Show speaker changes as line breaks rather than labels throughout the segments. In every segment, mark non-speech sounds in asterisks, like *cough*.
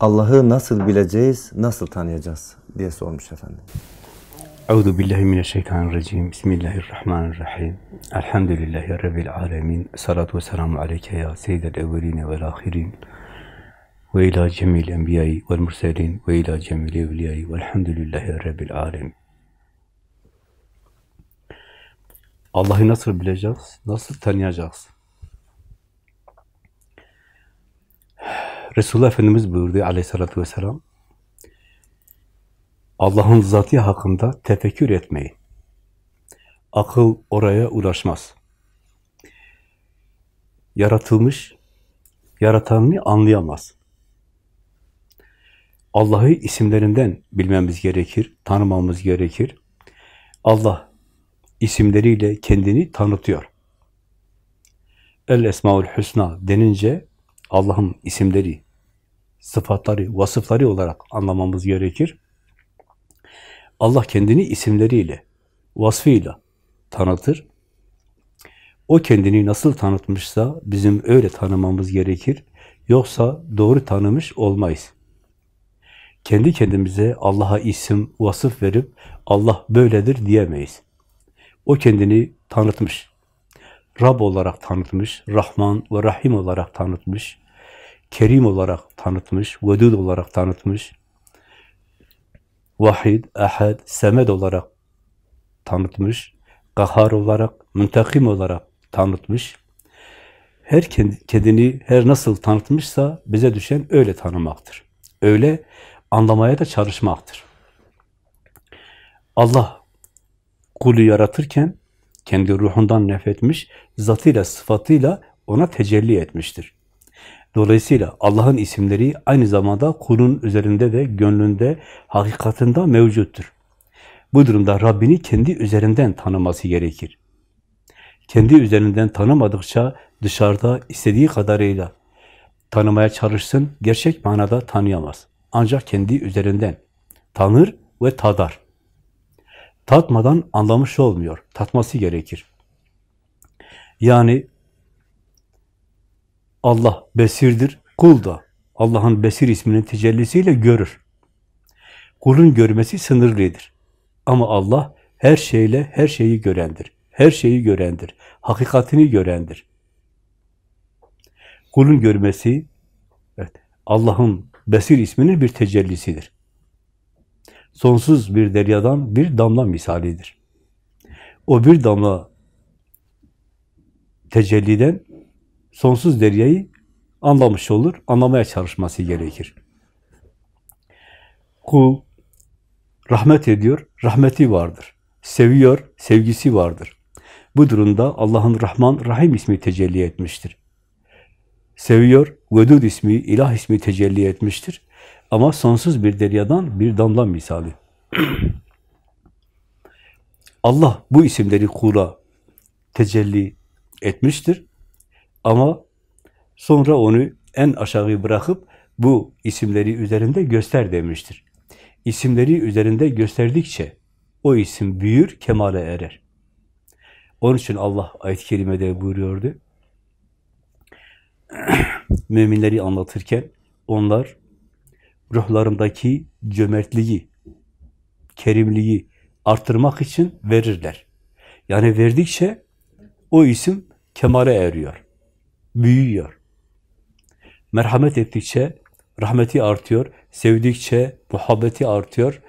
Allah'ı nasıl bileceğiz, nasıl tanıyacağız diye sormuş efendim. Euzu billahi mineşşeytanirracim. Bismillahirrahmanirrahim. Elhamdülillahi rabbil alamin. Salatu vesselamu aleyke ya seyyidel evvelin ve'l ahirin. Ve ila cemil enbiya'i ve'l murselin ve ila cemil evliya'i ve'lhamdülillahi rabbil alamin. Allah'ı nasıl bileceğiz? Nasıl tanıyacağız? Resulullah Efendimiz buyurdu aleyhissalatü vesselam, Allah'ın zatı hakkında tefekkür etmeyin. Akıl oraya ulaşmaz. Yaratılmış, yaratanını anlayamaz. Allah'ı isimlerinden bilmemiz gerekir, tanımamız gerekir. Allah isimleriyle kendini tanıtıyor. El Esmaül Hüsna denince Allah'ın isimleri sıfatları, vasıfları olarak anlamamız gerekir. Allah kendini isimleriyle, vasfıyla tanıtır. O kendini nasıl tanıtmışsa bizim öyle tanımamız gerekir. Yoksa doğru tanımış olmayız. Kendi kendimize Allah'a isim, vasıf verip Allah böyledir diyemeyiz. O kendini tanıtmış. Rab olarak tanıtmış, Rahman ve Rahim olarak tanıtmış, Kerim olarak tanıtmış, Vedud olarak tanıtmış, Vahid, Ahad, Semed olarak tanıtmış, Kahar olarak, Müntakim olarak tanıtmış. Her kendini her nasıl tanıtmışsa bize düşen öyle tanımaktır. Öyle anlamaya da çalışmaktır. Allah kulu yaratırken kendi ruhundan nefretmiş, zatıyla, sıfatıyla ona tecelli etmiştir. Dolayısıyla Allah'ın isimleri aynı zamanda kulun üzerinde ve gönlünde, hakikatında mevcuttur. Bu durumda Rabbini kendi üzerinden tanıması gerekir. Kendi üzerinden tanımadıkça dışarıda istediği kadarıyla tanımaya çalışsın, gerçek manada tanıyamaz. Ancak kendi üzerinden tanır ve tadar. Tatmadan anlamış olmuyor, tatması gerekir. Yani Allah besirdir, kul da Allah'ın besir isminin tecellisiyle görür. Kulun görmesi sınırlıdır. Ama Allah her şeyle her şeyi görendir. Her şeyi görendir. Hakikatini görendir. Kulun görmesi evet, Allah'ın besir isminin bir tecellisidir. Sonsuz bir deryadan bir damla misalidir. O bir damla tecelliden sonsuz deryayı anlamış olur, anlamaya çalışması gerekir. Kul rahmet ediyor, rahmeti vardır. Seviyor, sevgisi vardır. Bu durumda Allah'ın Rahman, Rahim ismi tecelli etmiştir. Seviyor, Vedud ismi, İlah ismi tecelli etmiştir. Ama sonsuz bir deryadan bir damla misali. *clears throat* Allah bu isimleri kula tecelli etmiştir. Ama sonra onu en aşağı bırakıp bu isimleri üzerinde göster demiştir. İsimleri üzerinde gösterdikçe o isim büyür, kemale erer. Onun için Allah ayet-i kerimede buyuruyordu. *clears throat* Müminleri anlatırken onlar ruhlarındaki cömertliği, kerimliği artırmak için verirler. Yani verdikçe o isim kemale eriyor büyüyor. Merhamet ettikçe rahmeti artıyor, sevdikçe muhabbeti artıyor,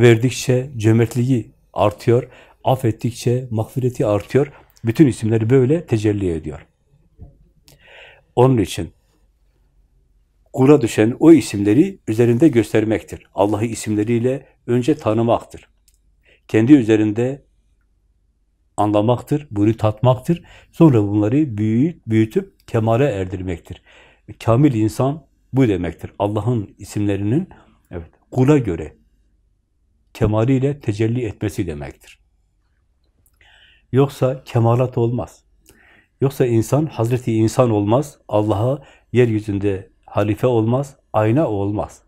verdikçe cömertliği artıyor, affettikçe mağfireti artıyor. Bütün isimleri böyle tecelli ediyor. Onun için kura düşen o isimleri üzerinde göstermektir. Allah'ı isimleriyle önce tanımaktır. Kendi üzerinde anlamaktır, bunu tatmaktır. Sonra bunları büyüyüp, büyütüp kemale erdirmektir. Kamil insan bu demektir. Allah'ın isimlerinin evet kula göre kemaliyle tecelli etmesi demektir. Yoksa kemalat olmaz. Yoksa insan, Hazreti insan olmaz, Allah'a yeryüzünde halife olmaz, ayna olmaz.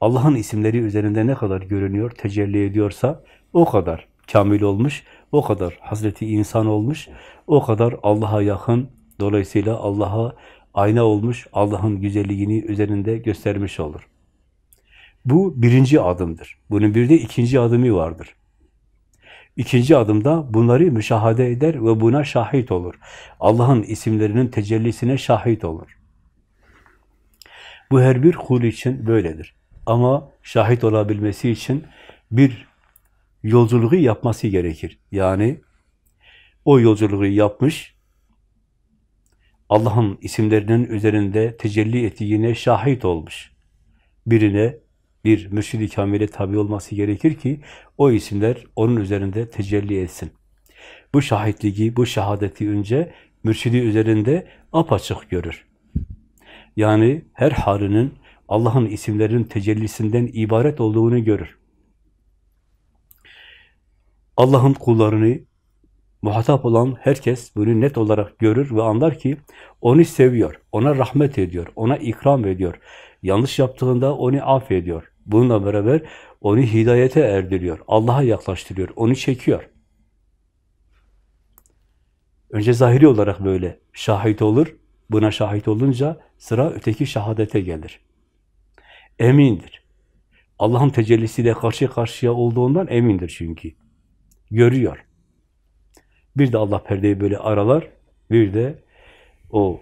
Allah'ın isimleri üzerinde ne kadar görünüyor, tecelli ediyorsa o kadar kamil olmuş, o kadar Hazreti insan olmuş, o kadar Allah'a yakın, dolayısıyla Allah'a ayna olmuş, Allah'ın güzelliğini üzerinde göstermiş olur. Bu birinci adımdır. Bunun bir de ikinci adımı vardır. İkinci adımda bunları müşahade eder ve buna şahit olur. Allah'ın isimlerinin tecellisine şahit olur. Bu her bir kul için böyledir. Ama şahit olabilmesi için bir yolculuğu yapması gerekir. Yani o yolculuğu yapmış, Allah'ın isimlerinin üzerinde tecelli ettiğine şahit olmuş. Birine, bir mürşid-i kamile tabi olması gerekir ki o isimler onun üzerinde tecelli etsin. Bu şahitliği, bu şahadeti önce mürşidi üzerinde apaçık görür. Yani her harinin Allah'ın isimlerinin tecellisinden ibaret olduğunu görür. Allah'ın kullarını muhatap olan herkes bunu net olarak görür ve anlar ki onu seviyor, ona rahmet ediyor, ona ikram ediyor. Yanlış yaptığında onu affediyor. Bununla beraber onu hidayete erdiriyor, Allah'a yaklaştırıyor, onu çekiyor. Önce zahiri olarak böyle şahit olur, buna şahit olunca sıra öteki şahadete gelir. Emindir. Allah'ın tecellisiyle karşı karşıya olduğundan emindir çünkü görüyor. Bir de Allah perdeyi böyle aralar, bir de o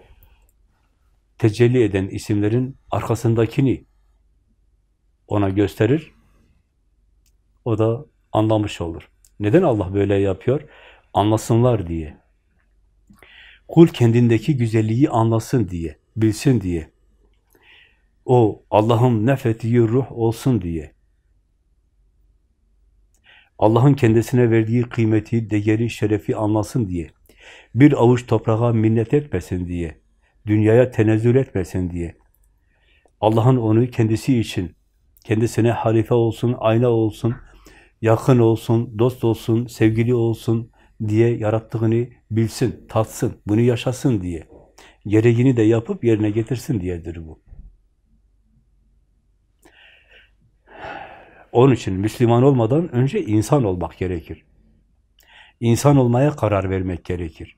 tecelli eden isimlerin arkasındakini ona gösterir. O da anlamış olur. Neden Allah böyle yapıyor? Anlasınlar diye. Kul kendindeki güzelliği anlasın diye, bilsin diye. O Allah'ın nefettiği ruh olsun diye. Allah'ın kendisine verdiği kıymeti, değeri, şerefi anlasın diye, bir avuç toprağa minnet etmesin diye, dünyaya tenezzül etmesin diye, Allah'ın onu kendisi için, kendisine halife olsun, ayna olsun, yakın olsun, dost olsun, sevgili olsun diye yarattığını bilsin, tatsın, bunu yaşasın diye. Gereğini de yapıp yerine getirsin diyedir bu. Onun için Müslüman olmadan önce insan olmak gerekir. İnsan olmaya karar vermek gerekir.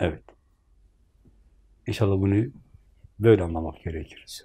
Evet. İnşallah bunu böyle anlamak gerekir.